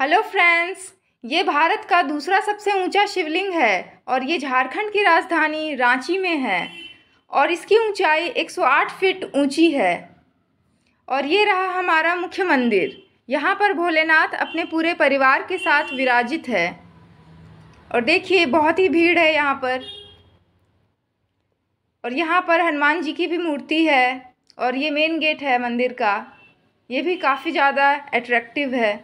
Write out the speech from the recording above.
hello friends ये भारत का दूसरा सबसे ऊंचा शिवलिंग है और ये झारखंड की राजधानी रांची में है और इसकी ऊंचाई 108 फीट ऊंची है और ये रहा हमारा मुख्य मंदिर यहाँ पर भोलेनाथ अपने पूरे परिवार के साथ विराजित है और देखिए बहुत ही भीड़ है यहाँ पर और यहाँ पर हनुमान जी की भी मूर्ति है और ये मेन गेट है मंदिर का ये भी काफ़ी ज़्यादा एट्रैक्टिव है